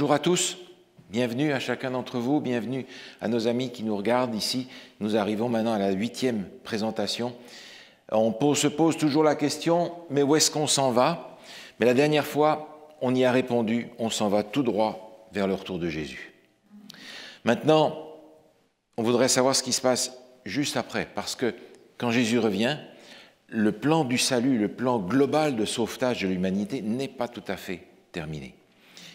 Bonjour à tous, bienvenue à chacun d'entre vous, bienvenue à nos amis qui nous regardent ici. Nous arrivons maintenant à la huitième présentation. On se pose toujours la question, mais où est-ce qu'on s'en va Mais la dernière fois, on y a répondu, on s'en va tout droit vers le retour de Jésus. Maintenant, on voudrait savoir ce qui se passe juste après, parce que quand Jésus revient, le plan du salut, le plan global de sauvetage de l'humanité n'est pas tout à fait terminé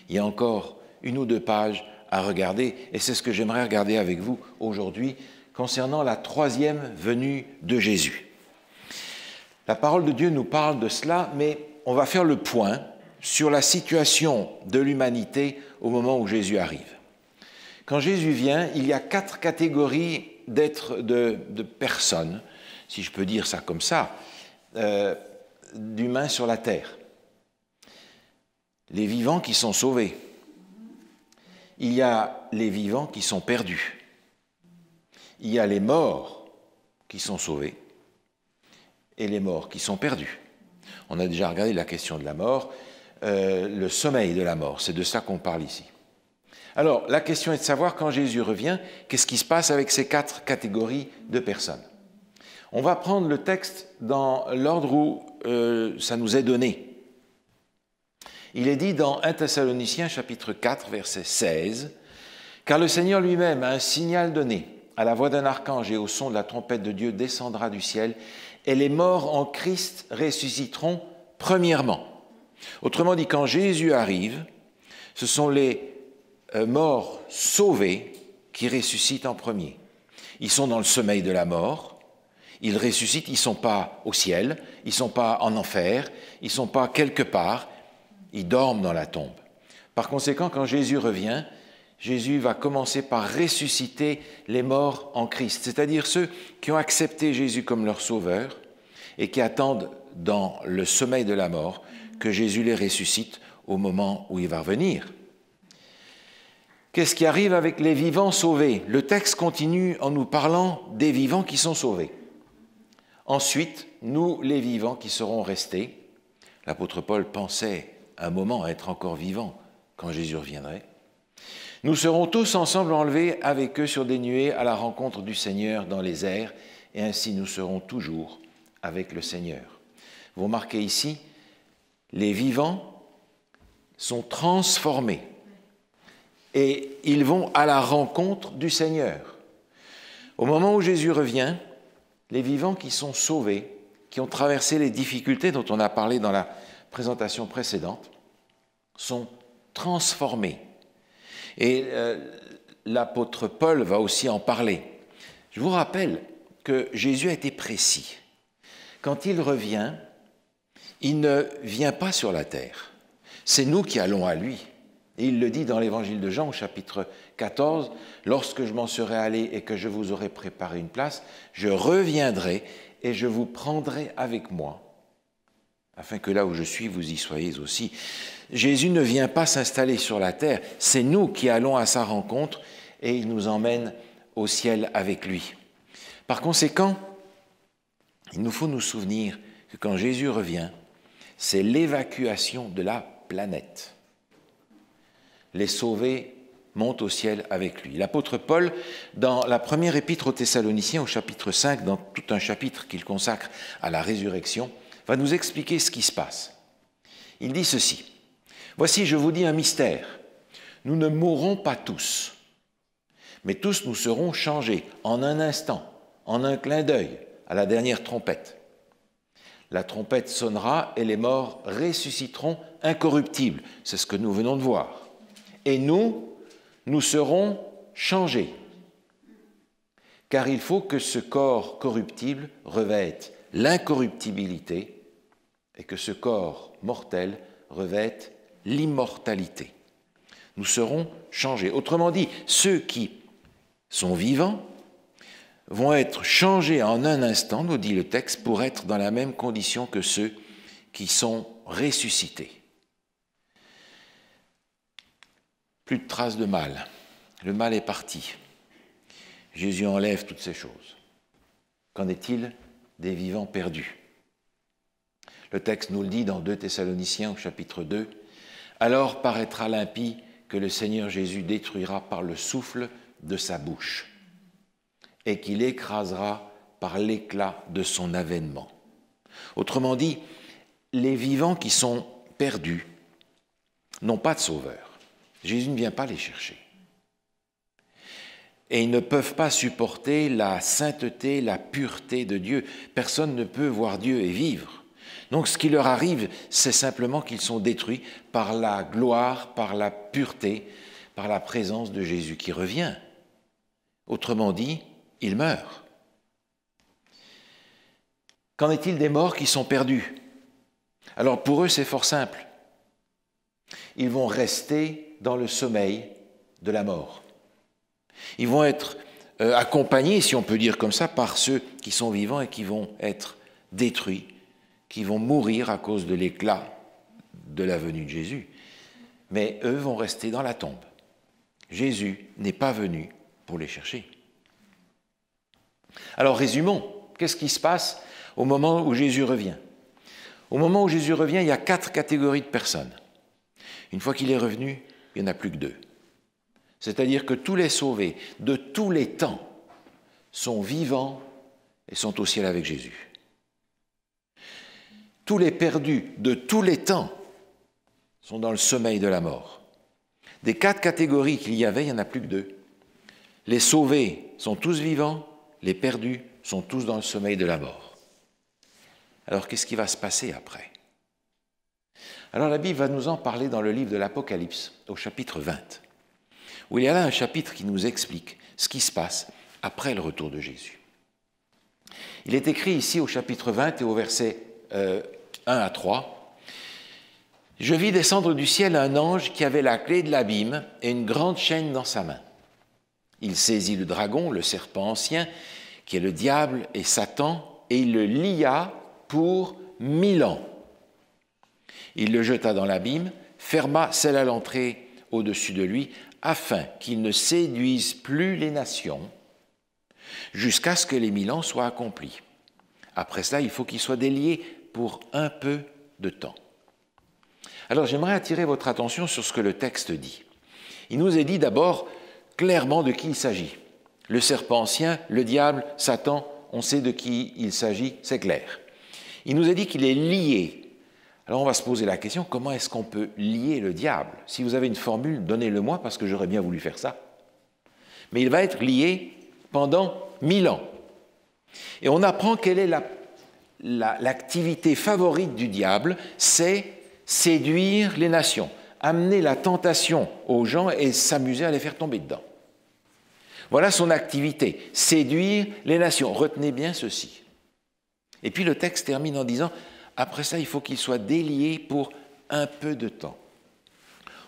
il y a encore une ou deux pages à regarder, et c'est ce que j'aimerais regarder avec vous aujourd'hui concernant la troisième venue de Jésus. La parole de Dieu nous parle de cela, mais on va faire le point sur la situation de l'humanité au moment où Jésus arrive. Quand Jésus vient, il y a quatre catégories d'êtres, de, personnes, si je peux dire ça comme ça, euh, d'humains sur la terre les vivants qui sont sauvés. Il y a les vivants qui sont perdus. Il y a les morts qui sont sauvés et les morts qui sont perdus. On a déjà regardé la question de la mort, euh, le sommeil de la mort, c'est de ça qu'on parle ici. Alors, la question est de savoir, quand Jésus revient, qu'est-ce qui se passe avec ces quatre catégories de personnes On va prendre le texte dans l'ordre où euh, ça nous est donné. Il est dit dans 1 Thessaloniciens chapitre 4 verset 16, Car le Seigneur lui-même a un signal donné, à la voix d'un archange et au son de la trompette de Dieu descendra du ciel, et les morts en Christ ressusciteront premièrement. Autrement dit, quand Jésus arrive, ce sont les euh, morts sauvés qui ressuscitent en premier. Ils sont dans le sommeil de la mort, ils ressuscitent, ils ne sont pas au ciel, ils ne sont pas en enfer, ils ne sont pas quelque part, ils dorment dans la tombe. Par conséquent, quand Jésus revient, Jésus va commencer par ressusciter les morts en Christ, c'est-à-dire ceux qui ont accepté Jésus comme leur sauveur et qui attendent dans le sommeil de la mort que Jésus les ressuscite au moment où il va revenir. Qu'est-ce qui arrive avec les vivants sauvés Le texte continue en nous parlant des vivants qui sont sauvés. Ensuite, nous, les vivants qui serons restés, l'apôtre Paul pensait un moment à être encore vivants quand Jésus reviendrait. Nous serons tous ensemble enlevés avec eux sur des nuées à la rencontre du Seigneur dans les airs, et ainsi nous serons toujours avec le Seigneur. Vous remarquez ici, les vivants sont transformés et ils vont à la rencontre du Seigneur. Au moment où Jésus revient, les vivants qui sont sauvés, qui ont traversé les difficultés dont on a parlé dans la présentation précédentes sont transformées Et euh, l'apôtre Paul va aussi en parler. Je vous rappelle que Jésus a été précis. Quand il revient, il ne vient pas sur la terre. C'est nous qui allons à lui. Et il le dit dans l'évangile de Jean au chapitre 14, Lorsque je m'en serai allé et que je vous aurai préparé une place, je reviendrai et je vous prendrai avec moi afin que là où je suis, vous y soyez aussi. Jésus ne vient pas s'installer sur la terre, c'est nous qui allons à sa rencontre et il nous emmène au ciel avec lui. Par conséquent, il nous faut nous souvenir que quand Jésus revient, c'est l'évacuation de la planète. Les sauvés montent au ciel avec lui. L'apôtre Paul, dans la première épître aux Thessaloniciens, au chapitre 5, dans tout un chapitre qu'il consacre à la résurrection, va nous expliquer ce qui se passe. Il dit ceci. Voici, je vous dis un mystère. Nous ne mourrons pas tous, mais tous nous serons changés en un instant, en un clin d'œil, à la dernière trompette. La trompette sonnera et les morts ressusciteront incorruptibles. C'est ce que nous venons de voir. Et nous, nous serons changés. Car il faut que ce corps corruptible revête l'incorruptibilité et que ce corps mortel revête l'immortalité. Nous serons changés. Autrement dit, ceux qui sont vivants vont être changés en un instant, nous dit le texte, pour être dans la même condition que ceux qui sont ressuscités. Plus de traces de mal. Le mal est parti. Jésus enlève toutes ces choses. Qu'en est-il des vivants perdus le texte nous le dit dans 2 Thessaloniciens au chapitre 2. Alors paraîtra l'impie que le Seigneur Jésus détruira par le souffle de sa bouche et qu'il écrasera par l'éclat de son avènement. Autrement dit, les vivants qui sont perdus n'ont pas de sauveur. Jésus ne vient pas les chercher. Et ils ne peuvent pas supporter la sainteté, la pureté de Dieu. Personne ne peut voir Dieu et vivre. Donc ce qui leur arrive, c'est simplement qu'ils sont détruits par la gloire, par la pureté, par la présence de Jésus qui revient. Autrement dit, ils meurent. Qu'en est-il des morts qui sont perdus Alors pour eux, c'est fort simple. Ils vont rester dans le sommeil de la mort. Ils vont être euh, accompagnés, si on peut dire comme ça, par ceux qui sont vivants et qui vont être détruits qui vont mourir à cause de l'éclat de la venue de Jésus, mais eux vont rester dans la tombe. Jésus n'est pas venu pour les chercher. Alors résumons, qu'est-ce qui se passe au moment où Jésus revient Au moment où Jésus revient, il y a quatre catégories de personnes. Une fois qu'il est revenu, il n'y en a plus que deux. C'est-à-dire que tous les sauvés de tous les temps sont vivants et sont au ciel avec Jésus tous les perdus de tous les temps sont dans le sommeil de la mort. Des quatre catégories qu'il y avait, il n'y en a plus que deux. Les sauvés sont tous vivants, les perdus sont tous dans le sommeil de la mort. Alors qu'est-ce qui va se passer après Alors la Bible va nous en parler dans le livre de l'Apocalypse, au chapitre 20, où il y a là un chapitre qui nous explique ce qui se passe après le retour de Jésus. Il est écrit ici au chapitre 20 et au verset 1 euh, à 3, je vis descendre du ciel un ange qui avait la clé de l'abîme et une grande chaîne dans sa main. Il saisit le dragon, le serpent ancien, qui est le diable et Satan, et il le lia pour mille ans. Il le jeta dans l'abîme, ferma celle à l'entrée au-dessus de lui, afin qu'il ne séduise plus les nations, jusqu'à ce que les mille ans soient accomplis. Après cela, il faut qu'il soit délié pour un peu de temps. Alors j'aimerais attirer votre attention sur ce que le texte dit. Il nous est dit d'abord clairement de qui il s'agit. Le serpent ancien, le diable, Satan, on sait de qui il s'agit, c'est clair. Il nous est dit qu'il est lié. Alors on va se poser la question, comment est-ce qu'on peut lier le diable Si vous avez une formule, donnez-le-moi parce que j'aurais bien voulu faire ça. Mais il va être lié pendant mille ans. Et on apprend quelle est la l'activité favorite du diable, c'est séduire les nations, amener la tentation aux gens et s'amuser à les faire tomber dedans. Voilà son activité, séduire les nations. Retenez bien ceci. Et puis le texte termine en disant, après ça, il faut qu'il soit délié pour un peu de temps.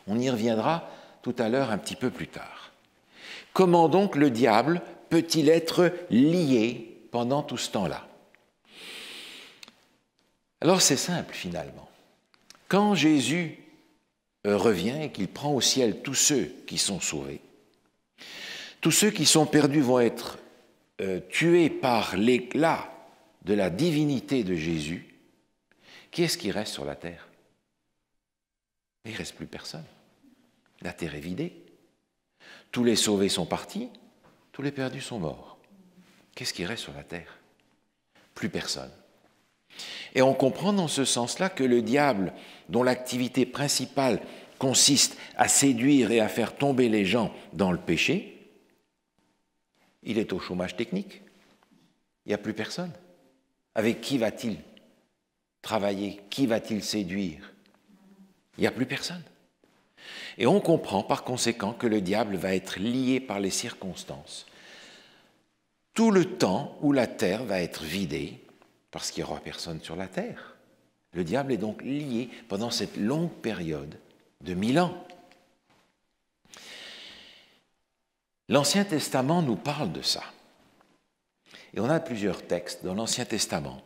On y reviendra tout à l'heure un petit peu plus tard. Comment donc le diable peut-il être lié pendant tout ce temps-là alors c'est simple finalement. Quand Jésus euh, revient et qu'il prend au ciel tous ceux qui sont sauvés, tous ceux qui sont perdus vont être euh, tués par l'éclat de la divinité de Jésus, quest ce qui reste sur la terre Il ne reste plus personne. La terre est vidée. Tous les sauvés sont partis, tous les perdus sont morts. Qu'est-ce qui reste sur la terre Plus personne. Et on comprend dans ce sens-là que le diable, dont l'activité principale consiste à séduire et à faire tomber les gens dans le péché, il est au chômage technique. Il n'y a plus personne. Avec qui va-t-il travailler Qui va-t-il séduire Il n'y a plus personne. Et on comprend par conséquent que le diable va être lié par les circonstances. Tout le temps où la terre va être vidée, parce qu'il n'y aura personne sur la terre. Le diable est donc lié pendant cette longue période de mille ans. L'Ancien Testament nous parle de ça. Et on a plusieurs textes dans l'Ancien Testament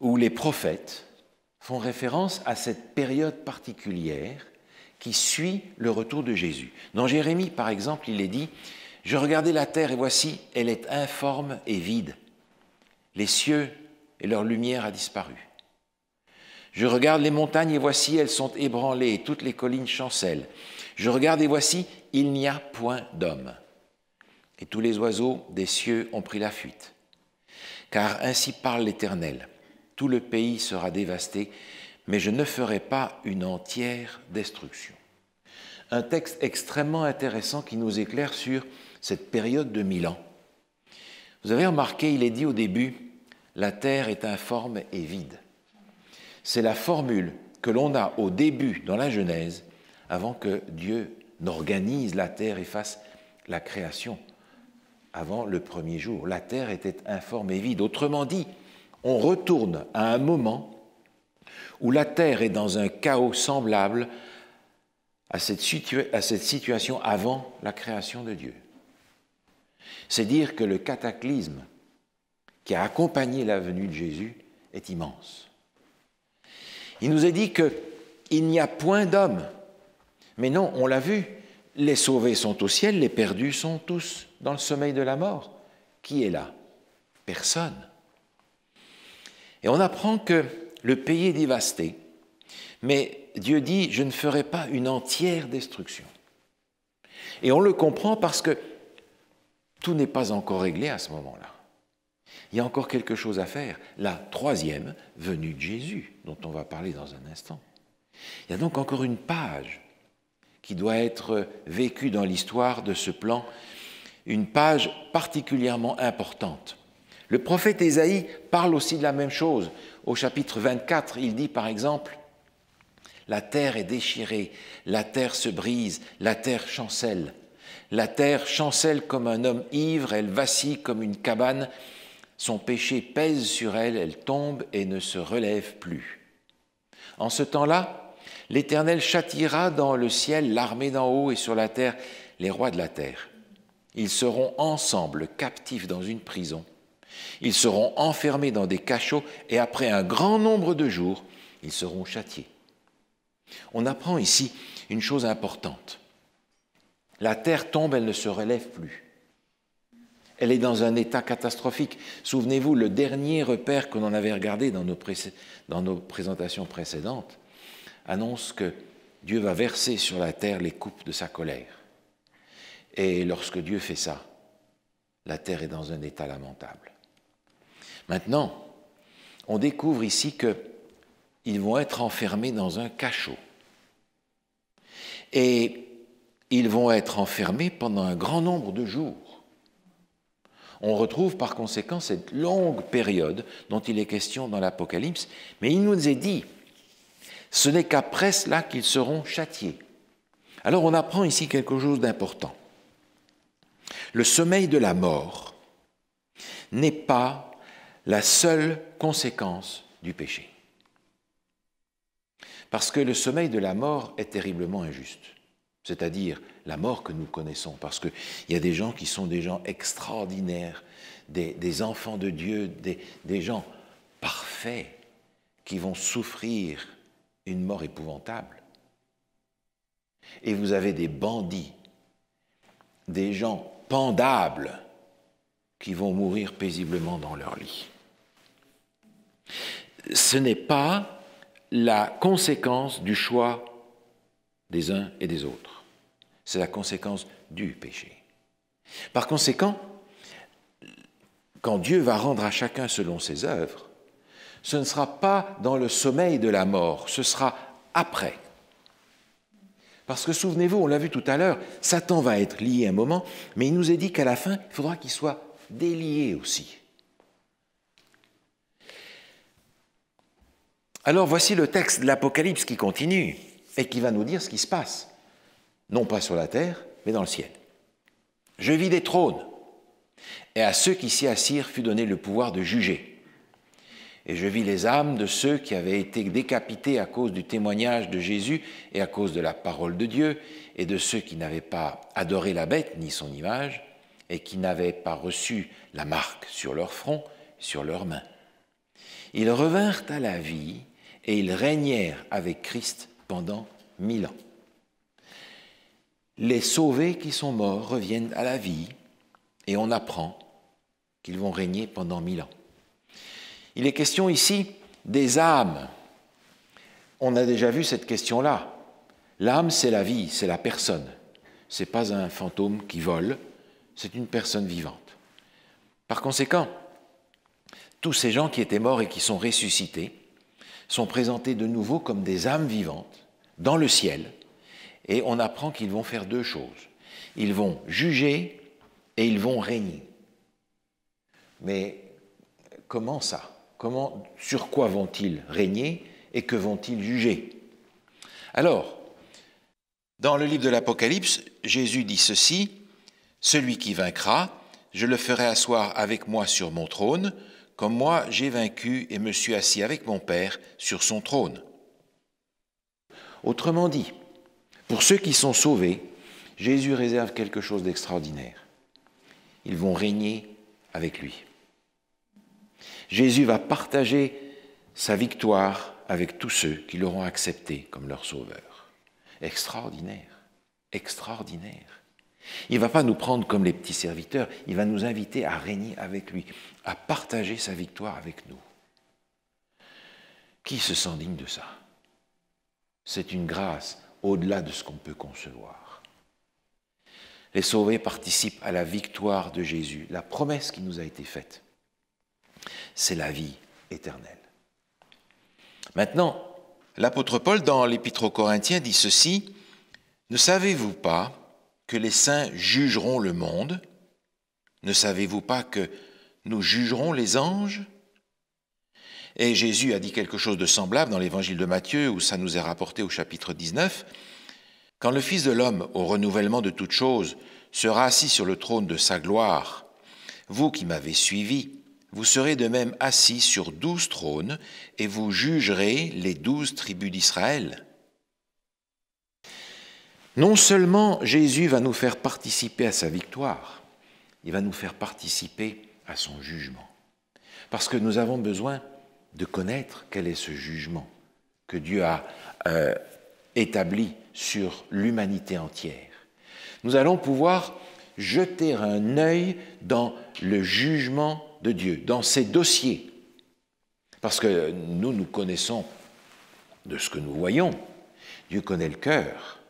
où les prophètes font référence à cette période particulière qui suit le retour de Jésus. Dans Jérémie, par exemple, il est dit, Je regardais la terre et voici, elle est informe et vide. Les cieux et leur lumière a disparu. Je regarde les montagnes et voici, elles sont ébranlées, et toutes les collines chancellent. Je regarde et voici, il n'y a point d'homme. Et tous les oiseaux des cieux ont pris la fuite. Car ainsi parle l'Éternel, tout le pays sera dévasté, mais je ne ferai pas une entière destruction. Un texte extrêmement intéressant qui nous éclaire sur cette période de mille ans. Vous avez remarqué, il est dit au début, la terre est informe et vide. C'est la formule que l'on a au début dans la Genèse, avant que Dieu n'organise la terre et fasse la création, avant le premier jour. La terre était informe et vide. Autrement dit, on retourne à un moment où la terre est dans un chaos semblable à cette, situation avant la création de Dieu. C'est dire que le cataclysme qui a accompagné la venue de Jésus est immense. Il nous est dit qu'il n'y a point d'homme. Mais non, on l'a vu, les sauvés sont au ciel, les perdus sont tous dans le sommeil de la mort. Qui est là Personne. Et on apprend que le pays est dévasté, mais Dieu dit, je ne ferai pas une entière destruction. Et on le comprend parce que tout n'est pas encore réglé à ce moment-là il y a encore quelque chose à faire, la troisième venue de Jésus, dont on va parler dans un instant. Il y a donc encore une page qui doit être vécue dans l'histoire de ce plan, une page particulièrement importante. Le prophète Ésaïe parle aussi de la même chose. Au chapitre 24, il dit par exemple, La terre est déchirée, la terre se brise, la terre chancelle. La terre chancelle comme un homme ivre, elle vacille comme une cabane son péché pèse sur elle, elle tombe et ne se relève plus. En ce temps-là, l'Éternel châtiera dans le ciel l'armée d'en haut et sur la terre les rois de la terre. Ils seront ensemble captifs dans une prison. Ils seront enfermés dans des cachots et après un grand nombre de jours, ils seront châtiés. On apprend ici une chose importante. La terre tombe, elle ne se relève plus elle est dans un état catastrophique. Souvenez-vous, le dernier repère que l'on avait regardé dans nos, dans nos présentations précédentes annonce que Dieu va verser sur la terre les coupes de sa colère. Et lorsque Dieu fait ça, la terre est dans un état lamentable. Maintenant, on découvre ici que ils vont être enfermés dans un cachot. Et ils vont être enfermés pendant un grand nombre de jours. On retrouve par conséquent cette longue période dont il est question dans l'Apocalypse, mais il nous est dit, ce n'est qu'après cela qu'ils seront châtiés. Alors on apprend ici quelque chose d'important. Le sommeil de la mort n'est pas la seule conséquence du péché. Parce que le sommeil de la mort est terriblement injuste. C'est-à-dire, la mort que nous connaissons, parce qu'il y a des gens qui sont des gens extraordinaires, des, enfants de Dieu, des gens parfaits, qui vont souffrir une mort épouvantable. Et vous avez des bandits, des gens pendables, qui vont mourir paisiblement dans leur lit. Ce n'est pas la conséquence du choix des uns et des autres. C'est la conséquence du péché. Par conséquent, quand Dieu va rendre à chacun selon ses œuvres, ce ne sera pas dans le sommeil de la mort, ce sera après. Parce que souvenez-vous, on l'a vu tout à l'heure, Satan va être lié un moment, mais il nous est dit qu'à la fin, il faudra qu'il soit délié aussi. Alors voici le texte de l'Apocalypse qui continue et qui va nous dire ce qui se passe non pas sur la terre, mais dans le ciel. Je vis des trônes, et à ceux qui s'y assirent fut donné le pouvoir de juger. Et je vis les âmes de ceux qui avaient été décapités à cause du témoignage de Jésus et à cause de la parole de Dieu, et de ceux qui n'avaient pas adoré la bête ni son image, et qui n'avaient pas reçu la marque sur leur front, sur leurs mains. Ils revinrent à la vie, et ils régnèrent avec Christ pendant mille ans les sauvés qui sont morts reviennent à la vie et on apprend qu'ils vont régner pendant mille ans. Il est question ici des âmes. On a déjà vu cette question-là. L'âme, c'est la vie, c'est la personne. Ce n'est pas un fantôme qui vole, c'est une personne vivante. Par conséquent, tous ces gens qui étaient morts et qui sont ressuscités sont présentés de nouveau comme des âmes vivantes dans le ciel, et on apprend qu'ils vont faire deux choses. Ils vont juger et ils vont régner. Mais comment ça comment, Sur quoi vont-ils régner et que vont-ils juger Alors, dans le livre de l'Apocalypse, Jésus dit ceci, Celui qui vaincra, je le ferai asseoir avec moi sur mon trône, comme moi j'ai vaincu et me suis assis avec mon Père sur son trône. Autrement dit, pour ceux qui sont sauvés, Jésus réserve quelque chose d'extraordinaire. Ils vont régner avec lui. Jésus va partager sa victoire avec tous ceux qui l'auront accepté comme leur sauveur. Extraordinaire, extraordinaire. Il ne va pas nous prendre comme les petits serviteurs, il va nous inviter à régner avec lui, à partager sa victoire avec nous. Qui se sent digne de ça C'est une grâce au-delà de ce qu'on peut concevoir. Les sauvés participent à la victoire de Jésus. La promesse qui nous a été faite, c'est la vie éternelle. Maintenant, l'apôtre Paul dans l'épître aux Corinthiens dit ceci, Ne savez-vous pas que les saints jugeront le monde Ne savez-vous pas que nous jugerons les anges et Jésus a dit quelque chose de semblable dans l'évangile de Matthieu, où ça nous est rapporté au chapitre 19. Quand le Fils de l'homme, au renouvellement de toutes choses, sera assis sur le trône de sa gloire, vous qui m'avez suivi, vous serez de même assis sur douze trônes, et vous jugerez les douze tribus d'Israël. Non seulement Jésus va nous faire participer à sa victoire, il va nous faire participer à son jugement. Parce que nous avons besoin de connaître quel est ce jugement que Dieu a euh, établi sur l'humanité entière. Nous allons pouvoir jeter un œil dans le jugement de Dieu, dans ses dossiers. Parce que nous, nous connaissons de ce que nous voyons. Dieu connaît le cœur,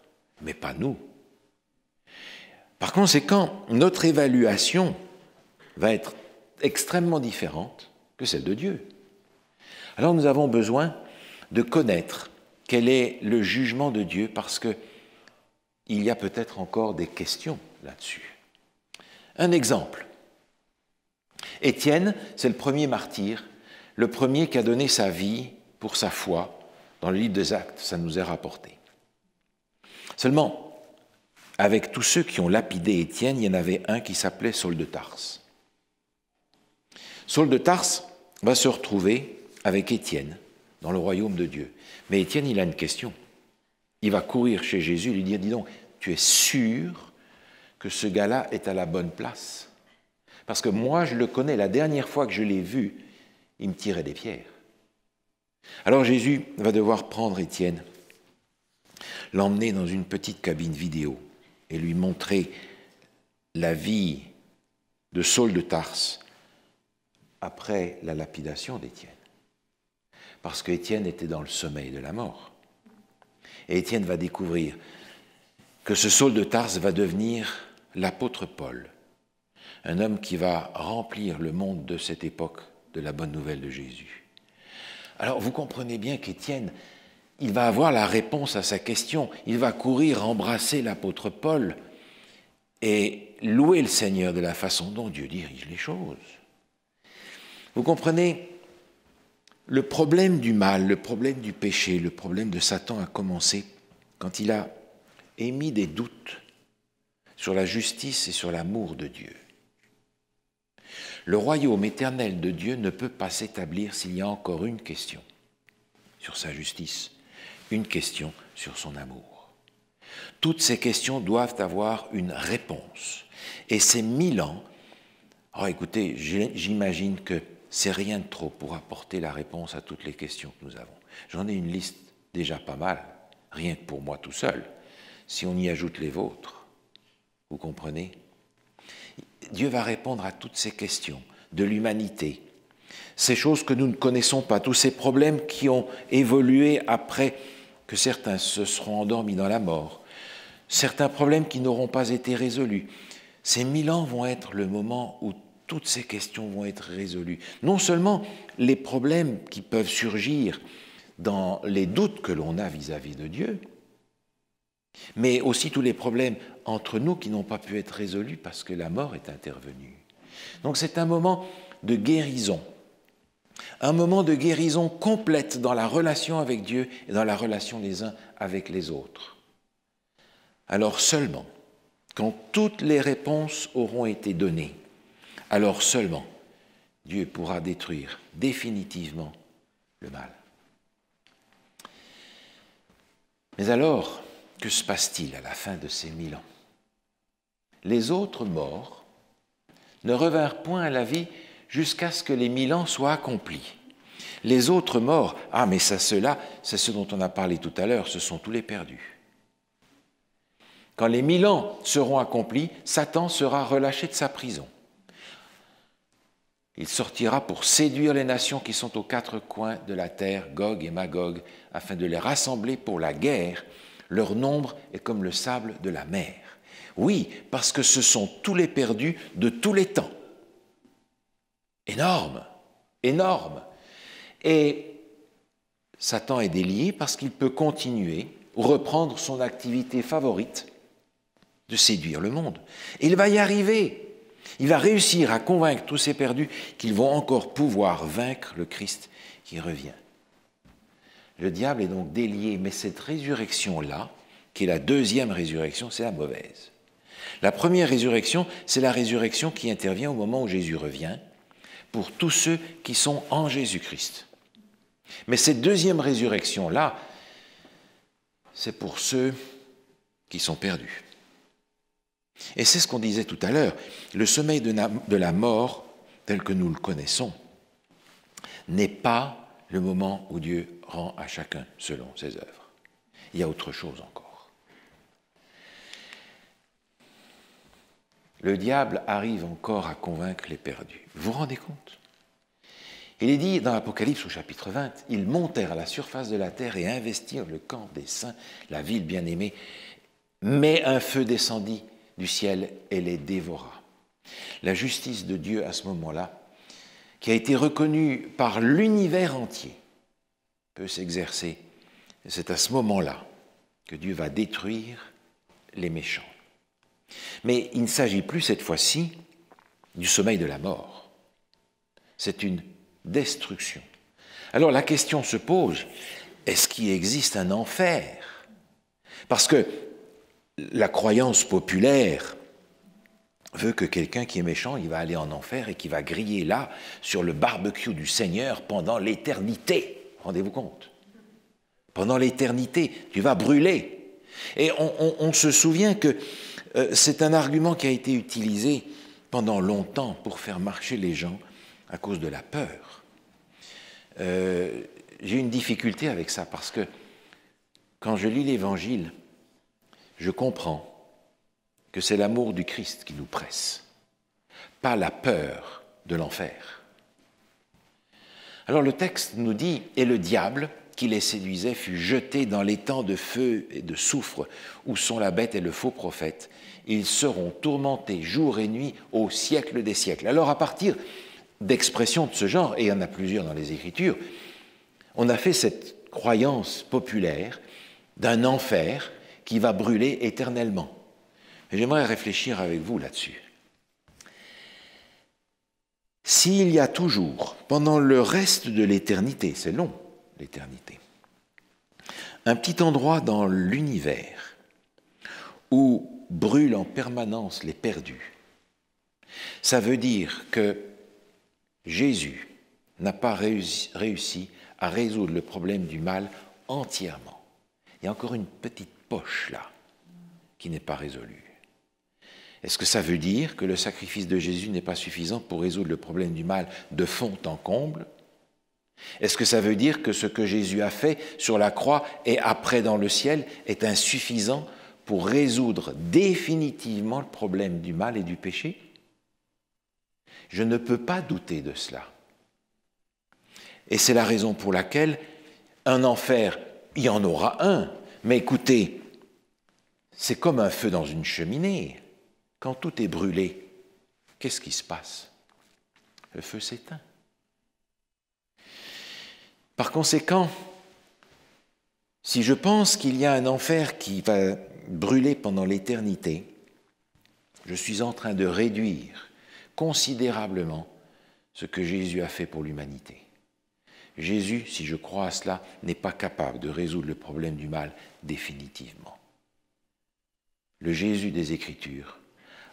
mais pas nous. Par conséquent, notre évaluation va être extrêmement différente que celle de Dieu. Alors nous avons besoin de connaître quel est le jugement de Dieu parce que il y a peut-être encore des questions là-dessus. Un exemple. Étienne, c'est le premier martyr, le premier qui a donné sa vie pour sa foi. Dans le livre des Actes, ça nous est rapporté. Seulement, avec tous ceux qui ont lapidé Étienne, il y en avait un qui s'appelait Saul de Tarse. Saul de Tarse va se retrouver avec Étienne dans le royaume de Dieu. Mais Étienne, il a une question. Il va courir chez Jésus, lui dire, dis donc, tu es sûr que ce gars-là est à la bonne place Parce que moi, je le connais, la dernière fois que je l'ai vu, il me tirait des pierres. Alors Jésus va devoir prendre Étienne, l'emmener dans une petite cabine vidéo et lui montrer la vie de Saul de Tarse après la lapidation d'Étienne parce qu'Étienne était dans le sommeil de la mort. Et Étienne va découvrir que ce Saul de Tarse va devenir l'apôtre Paul, un homme qui va remplir le monde de cette époque de la bonne nouvelle de Jésus. Alors vous comprenez bien qu'Étienne, il va avoir la réponse à sa question, il va courir embrasser l'apôtre Paul et louer le Seigneur de la façon dont Dieu dirige les choses. Vous comprenez le problème du mal, le problème du péché, le problème de Satan a commencé quand il a émis des doutes sur la justice et sur l'amour de Dieu. Le royaume éternel de Dieu ne peut pas s'établir s'il y a encore une question sur sa justice, une question sur son amour. Toutes ces questions doivent avoir une réponse. Et ces mille ans, oh écoutez, j'imagine que c'est rien de trop pour apporter la réponse à toutes les questions que nous avons. J'en ai une liste déjà pas mal, rien que pour moi tout seul. Si on y ajoute les vôtres, vous comprenez Dieu va répondre à toutes ces questions de l'humanité, ces choses que nous ne connaissons pas, tous ces problèmes qui ont évolué après que certains se seront endormis dans la mort, certains problèmes qui n'auront pas été résolus. Ces mille ans vont être le moment où toutes ces questions vont être résolues. Non seulement les problèmes qui peuvent surgir dans les doutes que l'on a vis-à-vis de Dieu, mais aussi tous les problèmes entre nous qui n'ont pas pu être résolus parce que la mort est intervenue. Donc c'est un moment de guérison, un moment de guérison complète dans la relation avec Dieu et dans la relation des uns avec les autres. Alors seulement, quand toutes les réponses auront été données, alors seulement Dieu pourra détruire définitivement le mal. Mais alors, que se passe-t-il à la fin de ces mille ans Les autres morts ne revinrent point à la vie jusqu'à ce que les mille ans soient accomplis. Les autres morts, ah mais ça ceux-là, c'est ce dont on a parlé tout à l'heure, ce sont tous les perdus. Quand les mille ans seront accomplis, Satan sera relâché de sa prison. Il sortira pour séduire les nations qui sont aux quatre coins de la terre, Gog et Magog, afin de les rassembler pour la guerre. Leur nombre est comme le sable de la mer. Oui, parce que ce sont tous les perdus de tous les temps. Énorme, énorme. Et Satan est délié parce qu'il peut continuer ou reprendre son activité favorite de séduire le monde. il va y arriver. Il va réussir à convaincre tous ces perdus qu'ils vont encore pouvoir vaincre le Christ qui revient. Le diable est donc délié, mais cette résurrection-là, qui est la deuxième résurrection, c'est la mauvaise. La première résurrection, c'est la résurrection qui intervient au moment où Jésus revient, pour tous ceux qui sont en Jésus-Christ. Mais cette deuxième résurrection-là, c'est pour ceux qui sont perdus. Et c'est ce qu'on disait tout à l'heure, le sommeil de la mort, tel que nous le connaissons, n'est pas le moment où Dieu rend à chacun selon ses œuvres. Il y a autre chose encore. Le diable arrive encore à convaincre les perdus. Vous vous rendez compte Il est dit dans l'Apocalypse au chapitre 20, ils montèrent à la surface de la terre et investirent le camp des saints, la ville bien-aimée, mais un feu descendit du ciel et les dévora. La justice de Dieu à ce moment-là, qui a été reconnue par l'univers entier, peut s'exercer. C'est à ce moment-là que Dieu va détruire les méchants. Mais il ne s'agit plus cette fois-ci du sommeil de la mort. C'est une destruction. Alors la question se pose, est-ce qu'il existe un enfer Parce que la croyance populaire veut que quelqu'un qui est méchant, il va aller en enfer et qui va griller là sur le barbecue du Seigneur pendant l'éternité. Rendez-vous compte. Pendant l'éternité, tu vas brûler. Et on, se souvient que euh, c'est un argument qui a été utilisé pendant longtemps pour faire marcher les gens à cause de la peur. Euh, j'ai une difficulté avec ça parce que quand je lis l'Évangile, je comprends que c'est l'amour du Christ qui nous presse, pas la peur de l'enfer. Alors le texte nous dit, et le diable qui les séduisait fut jeté dans temps de feu et de soufre où sont la bête et le faux prophète. Ils seront tourmentés jour et nuit au siècle des siècles. Alors à partir d'expressions de ce genre, et il y en a plusieurs dans les Écritures, on a fait cette croyance populaire d'un enfer qui va brûler éternellement. j'aimerais réfléchir avec vous là-dessus. S'il y a toujours, pendant le reste de l'éternité, c'est long, l'éternité, un petit endroit dans l'univers où brûlent en permanence les perdus, ça veut dire que Jésus n'a pas réussi à résoudre le problème du mal entièrement il y a encore une petite poche là qui n'est pas résolue. Est-ce que ça veut dire que le sacrifice de Jésus n'est pas suffisant pour résoudre le problème du mal de fond en comble Est-ce que ça veut dire que ce que Jésus a fait sur la croix et après dans le ciel est insuffisant pour résoudre définitivement le problème du mal et du péché Je ne peux pas douter de cela. Et c'est la raison pour laquelle un enfer il y en aura un. Mais écoutez, c'est comme un feu dans une cheminée. Quand tout est brûlé, qu'est-ce qui se passe Le feu s'éteint. Par conséquent, si je pense qu'il y a un enfer qui va brûler pendant l'éternité, je suis en train de réduire considérablement ce que Jésus a fait pour l'humanité. Jésus, si je crois à cela, n'est pas capable de résoudre le problème du mal définitivement. Le Jésus des Écritures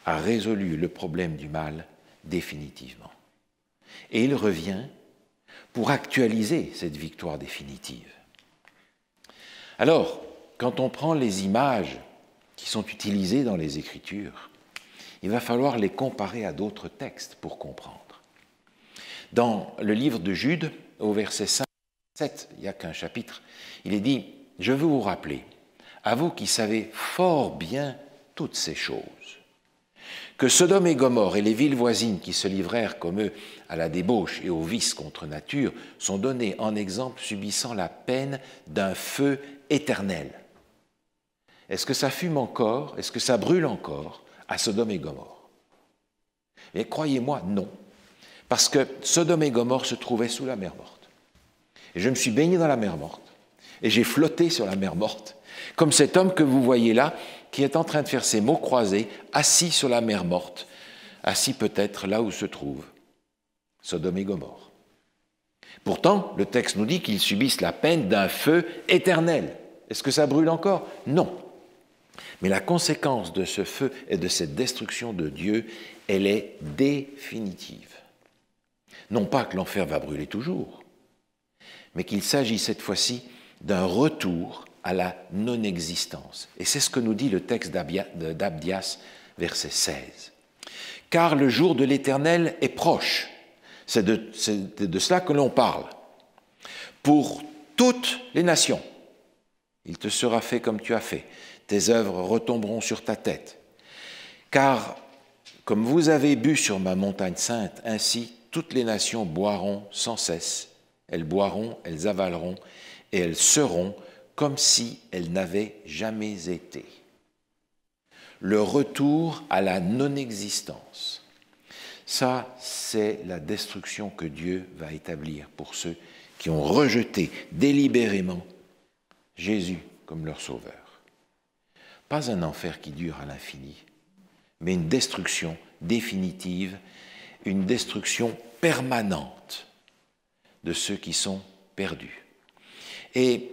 a résolu le problème du mal définitivement. Et il revient pour actualiser cette victoire définitive. Alors, quand on prend les images qui sont utilisées dans les Écritures, il va falloir les comparer à d'autres textes pour comprendre. Dans le livre de Jude, au verset 5, 7, il n'y a qu'un chapitre, il est dit, je veux vous rappeler, à vous qui savez fort bien toutes ces choses, que Sodome et Gomorre et les villes voisines qui se livrèrent comme eux à la débauche et aux vices contre nature sont données en exemple subissant la peine d'un feu éternel. Est-ce que ça fume encore Est-ce que ça brûle encore à Sodome et Gomorre Et croyez-moi, non parce que Sodome et Gomorre se trouvaient sous la mer morte. Et je me suis baigné dans la mer morte, et j'ai flotté sur la mer morte, comme cet homme que vous voyez là, qui est en train de faire ses mots croisés, assis sur la mer morte, assis peut-être là où se trouve Sodome et Gomorre. Pourtant, le texte nous dit qu'ils subissent la peine d'un feu éternel. Est-ce que ça brûle encore Non. Mais la conséquence de ce feu et de cette destruction de Dieu, elle est définitive. Non pas que l'enfer va brûler toujours, mais qu'il s'agit cette fois-ci d'un retour à la non-existence. Et c'est ce que nous dit le texte d'Abdias, verset 16. Car le jour de l'Éternel est proche. C'est de, de, cela que l'on parle. Pour toutes les nations, il te sera fait comme tu as fait. Tes œuvres retomberont sur ta tête. Car comme vous avez bu sur ma montagne sainte, ainsi toutes les nations boiront sans cesse, elles boiront, elles avaleront, et elles seront comme si elles n'avaient jamais été. Le retour à la non-existence. Ça, c'est la destruction que Dieu va établir pour ceux qui ont rejeté délibérément Jésus comme leur sauveur. Pas un enfer qui dure à l'infini, mais une destruction définitive une destruction permanente de ceux qui sont perdus. Et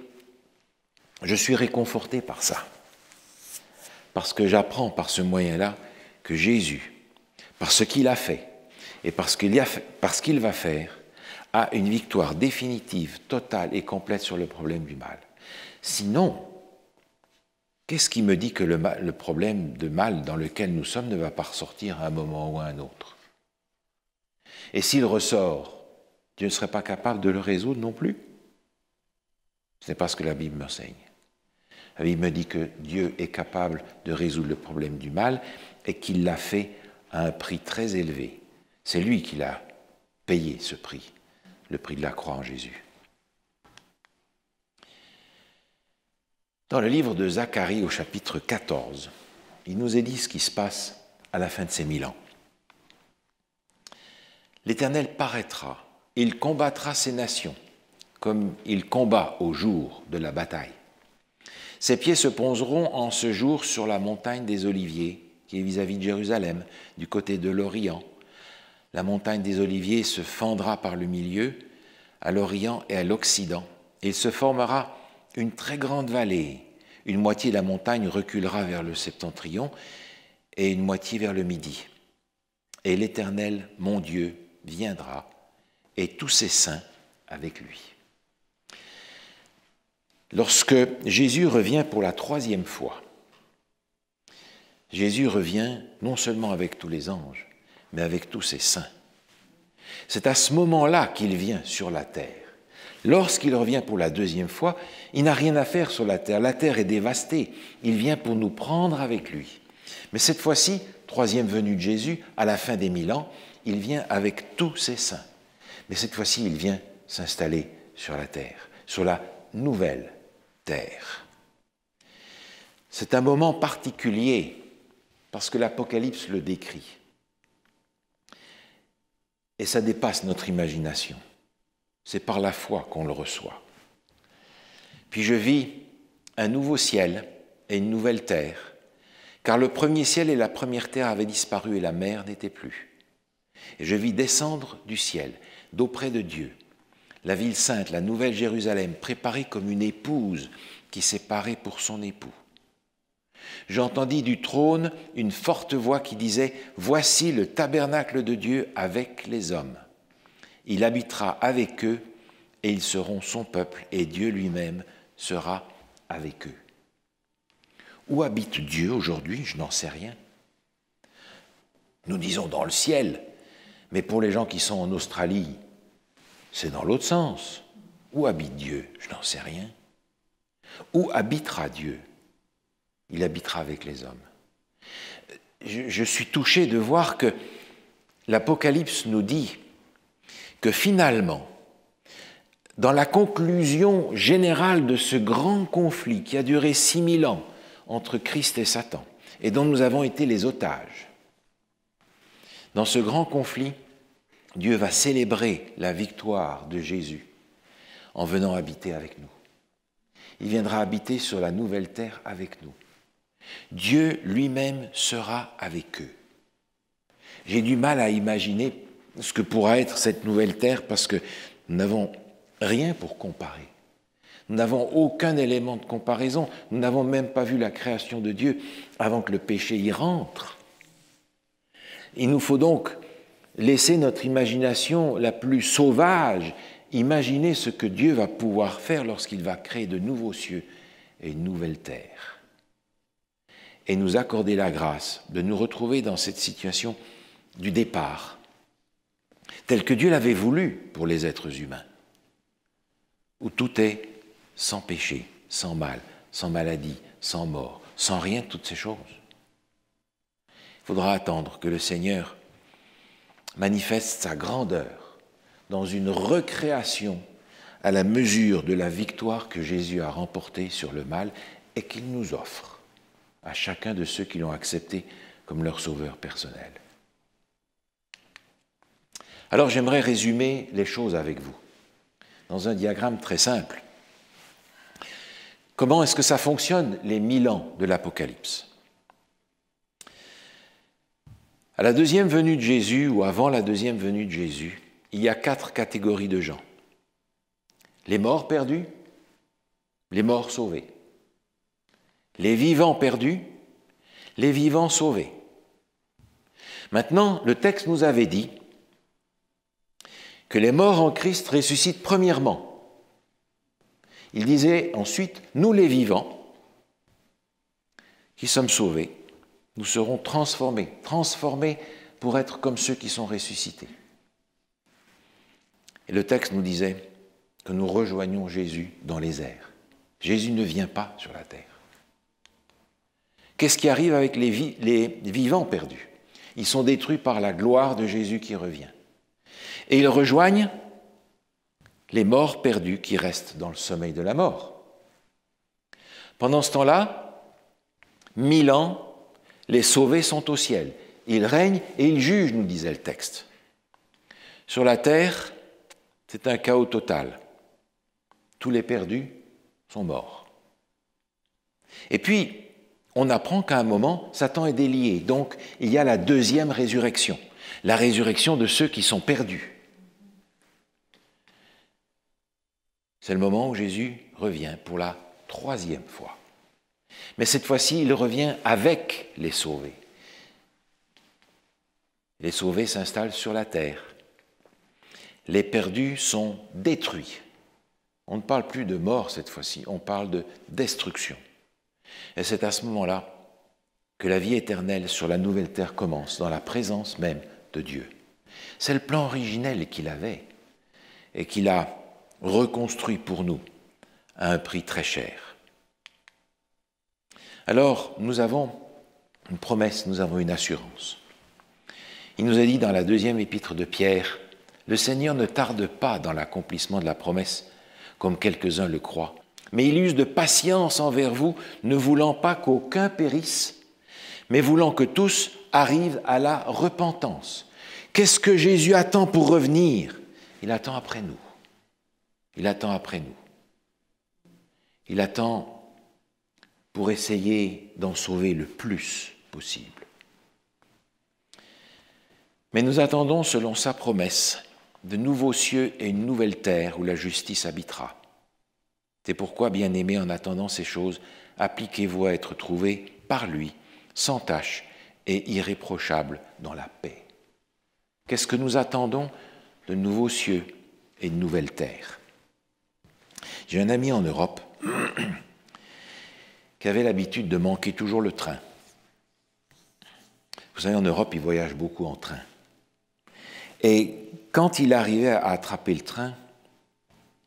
je suis réconforté par ça, parce que j'apprends par ce moyen-là que Jésus, par ce qu'il a fait et par ce qu'il va faire, a une victoire définitive, totale et complète sur le problème du mal. Sinon, qu'est-ce qui me dit que le, le problème de mal dans lequel nous sommes ne va pas ressortir à un moment ou à un autre et s'il ressort, Dieu ne serait pas capable de le résoudre non plus. Ce n'est pas ce que la Bible m'enseigne. La Bible me dit que Dieu est capable de résoudre le problème du mal et qu'il l'a fait à un prix très élevé. C'est lui qui l'a payé ce prix, le prix de la croix en Jésus. Dans le livre de Zacharie au chapitre 14, il nous est dit ce qui se passe à la fin de ces mille ans. L'Éternel paraîtra, il combattra ses nations, comme il combat au jour de la bataille. Ses pieds se poseront en ce jour sur la montagne des Oliviers, qui est vis-à-vis de Jérusalem, du côté de l'Orient. La montagne des Oliviers se fendra par le milieu, à l'Orient et à l'Occident. Il se formera une très grande vallée. Une moitié de la montagne reculera vers le septentrion et une moitié vers le midi. Et l'Éternel, mon Dieu, viendra, et tous ses saints avec lui. Lorsque Jésus revient pour la troisième fois, Jésus revient non seulement avec tous les anges, mais avec tous ses saints. C'est à ce moment-là qu'il vient sur la terre. Lorsqu'il revient pour la deuxième fois, il n'a rien à faire sur la terre. La terre est dévastée. Il vient pour nous prendre avec lui. Mais cette fois-ci, troisième venue de Jésus, à la fin des mille ans, il vient avec tous ses saints. Mais cette fois-ci, il vient s'installer sur la terre, sur la nouvelle terre. C'est un moment particulier parce que l'Apocalypse le décrit. Et ça dépasse notre imagination. C'est par la foi qu'on le reçoit. Puis je vis un nouveau ciel et une nouvelle terre, car le premier ciel et la première terre avaient disparu et la mer n'était plus. Et je vis descendre du ciel, d'auprès de Dieu, la ville sainte, la nouvelle Jérusalem, préparée comme une épouse qui s'est parée pour son époux. J'entendis du trône une forte voix qui disait, Voici le tabernacle de Dieu avec les hommes. Il habitera avec eux, et ils seront son peuple, et Dieu lui-même sera avec eux. Où habite Dieu aujourd'hui Je n'en sais rien. Nous disons dans le ciel, mais pour les gens qui sont en Australie, c'est dans l'autre sens. Où habite Dieu Je n'en sais rien. Où habitera Dieu Il habitera avec les hommes. Je, suis touché de voir que l'Apocalypse nous dit que finalement, dans la conclusion générale de ce grand conflit qui a duré 6000 ans entre Christ et Satan, et dont nous avons été les otages, dans ce grand conflit, Dieu va célébrer la victoire de Jésus en venant habiter avec nous. Il viendra habiter sur la nouvelle terre avec nous. Dieu lui-même sera avec eux. J'ai du mal à imaginer ce que pourra être cette nouvelle terre parce que nous n'avons rien pour comparer. Nous n'avons aucun élément de comparaison. Nous n'avons même pas vu la création de Dieu avant que le péché y rentre. Il nous faut donc laisser notre imagination la plus sauvage imaginer ce que Dieu va pouvoir faire lorsqu'il va créer de nouveaux cieux et une nouvelle terre. Et nous accorder la grâce de nous retrouver dans cette situation du départ, telle que Dieu l'avait voulu pour les êtres humains, où tout est sans péché, sans mal, sans maladie, sans mort, sans rien de toutes ces choses faudra attendre que le Seigneur manifeste sa grandeur dans une recréation à la mesure de la victoire que Jésus a remportée sur le mal et qu'il nous offre à chacun de ceux qui l'ont accepté comme leur sauveur personnel. Alors j'aimerais résumer les choses avec vous dans un diagramme très simple. Comment est-ce que ça fonctionne les mille ans de l'Apocalypse à la deuxième venue de Jésus, ou avant la deuxième venue de Jésus, il y a quatre catégories de gens. Les morts perdus, les morts sauvés, les vivants perdus, les vivants sauvés. Maintenant, le texte nous avait dit que les morts en Christ ressuscitent premièrement. Il disait ensuite, nous les vivants, qui sommes sauvés, nous serons transformés, transformés pour être comme ceux qui sont ressuscités. Et le texte nous disait que nous rejoignons Jésus dans les airs. Jésus ne vient pas sur la terre. Qu'est-ce qui arrive avec les, les vivants perdus Ils sont détruits par la gloire de Jésus qui revient. Et ils rejoignent les morts perdus qui restent dans le sommeil de la mort. Pendant ce temps-là, mille ans les sauvés sont au ciel. Ils règnent et ils jugent, nous disait le texte. Sur la terre, c'est un chaos total. Tous les perdus sont morts. Et puis, on apprend qu'à un moment, Satan est délié. Donc, il y a la deuxième résurrection, la résurrection de ceux qui sont perdus. C'est le moment où Jésus revient pour la troisième fois. Mais cette fois-ci, il revient avec les sauvés. Les sauvés s'installent sur la terre. Les perdus sont détruits. On ne parle plus de mort cette fois-ci, on parle de destruction. Et c'est à ce moment-là que la vie éternelle sur la nouvelle terre commence, dans la présence même de Dieu. C'est le plan originel qu'il avait et qu'il a reconstruit pour nous à un prix très cher. Alors, nous avons une promesse, nous avons une assurance. Il nous a dit dans la deuxième épître de Pierre, le Seigneur ne tarde pas dans l'accomplissement de la promesse, comme quelques-uns le croient, mais il use de patience envers vous, ne voulant pas qu'aucun périsse, mais voulant que tous arrivent à la repentance. Qu'est-ce que Jésus attend pour revenir Il attend après nous. Il attend après nous. Il attend pour essayer d'en sauver le plus possible. Mais nous attendons, selon sa promesse, de nouveaux cieux et une nouvelle terre où la justice habitera. C'est pourquoi, bien-aimés, en attendant ces choses, appliquez-vous à être trouvés par lui, sans tâche et irréprochable dans la paix. Qu'est-ce que nous attendons De nouveaux cieux et une nouvelle terre. J'ai un ami en Europe qui avait l'habitude de manquer toujours le train. Vous savez, en Europe, il voyage beaucoup en train. Et quand il arrivait à attraper le train,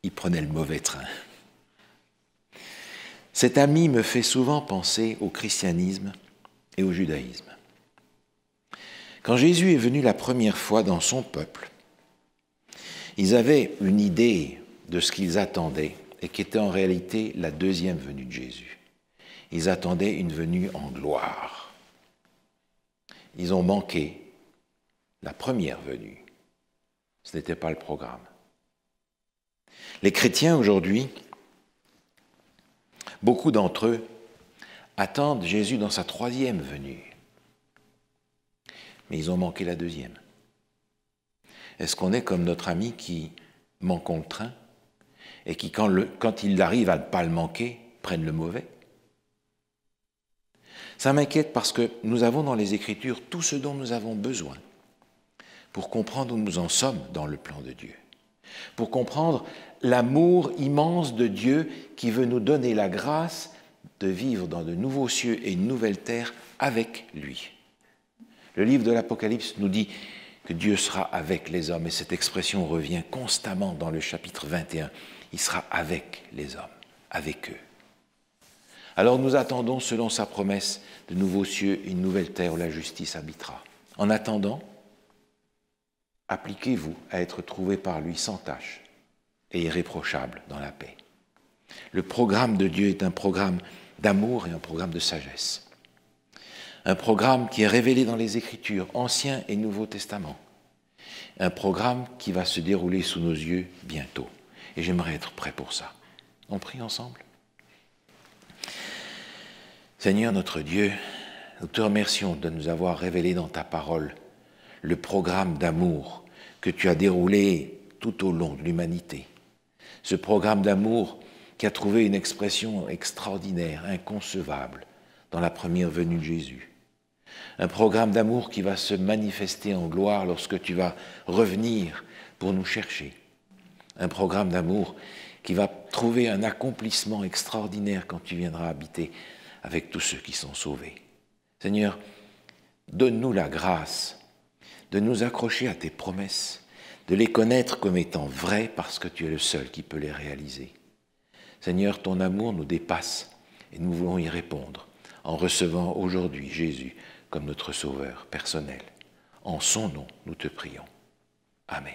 il prenait le mauvais train. Cet ami me fait souvent penser au christianisme et au judaïsme. Quand Jésus est venu la première fois dans son peuple, ils avaient une idée de ce qu'ils attendaient et qui était en réalité la deuxième venue de Jésus. Ils attendaient une venue en gloire. Ils ont manqué la première venue. Ce n'était pas le programme. Les chrétiens aujourd'hui, beaucoup d'entre eux, attendent Jésus dans sa troisième venue. Mais ils ont manqué la deuxième. Est-ce qu'on est comme notre ami qui manque le train et qui, quand, quand il arrive à ne pas le manquer, prennent le mauvais ça m'inquiète parce que nous avons dans les Écritures tout ce dont nous avons besoin pour comprendre où nous en sommes dans le plan de Dieu, pour comprendre l'amour immense de Dieu qui veut nous donner la grâce de vivre dans de nouveaux cieux et une nouvelle terre avec lui. Le livre de l'Apocalypse nous dit que Dieu sera avec les hommes, et cette expression revient constamment dans le chapitre 21, il sera avec les hommes, avec eux. Alors nous attendons, selon sa promesse, de nouveaux cieux et une nouvelle terre où la justice habitera. En attendant, appliquez-vous à être trouvé par lui sans tâche et irréprochable dans la paix. Le programme de Dieu est un programme d'amour et un programme de sagesse. Un programme qui est révélé dans les Écritures, Ancien et Nouveau Testament. Un programme qui va se dérouler sous nos yeux bientôt. Et j'aimerais être prêt pour ça. On prie ensemble Seigneur notre Dieu, nous te remercions de nous avoir révélé dans ta parole le programme d'amour que tu as déroulé tout au long de l'humanité. Ce programme d'amour qui a trouvé une expression extraordinaire, inconcevable, dans la première venue de Jésus. Un programme d'amour qui va se manifester en gloire lorsque tu vas revenir pour nous chercher. Un programme d'amour qui va trouver un accomplissement extraordinaire quand tu viendras habiter avec tous ceux qui sont sauvés. Seigneur, donne-nous la grâce de nous accrocher à tes promesses, de les connaître comme étant vraies parce que tu es le seul qui peut les réaliser. Seigneur, ton amour nous dépasse et nous voulons y répondre en recevant aujourd'hui Jésus comme notre Sauveur personnel. En son nom, nous te prions. Amen.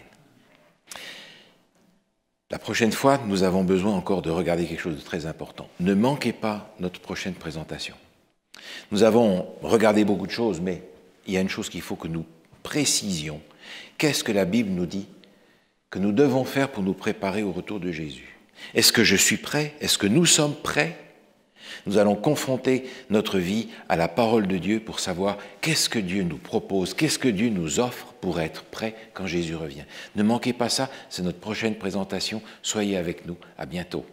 La prochaine fois, nous avons besoin encore de regarder quelque chose de très important. Ne manquez pas notre prochaine présentation. Nous avons regardé beaucoup de choses, mais il y a une chose qu'il faut que nous précisions. Qu'est-ce que la Bible nous dit que nous devons faire pour nous préparer au retour de Jésus Est-ce que je suis prêt Est-ce que nous sommes prêts nous allons confronter notre vie à la parole de Dieu pour savoir qu'est-ce que Dieu nous propose, qu'est-ce que Dieu nous offre pour être prêt quand Jésus revient. Ne manquez pas ça, c'est notre prochaine présentation. Soyez avec nous, à bientôt.